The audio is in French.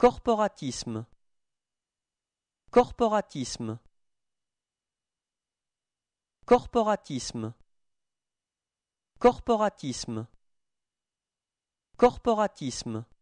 Corporatisme Corporatisme Corporatisme Corporatisme Corporatisme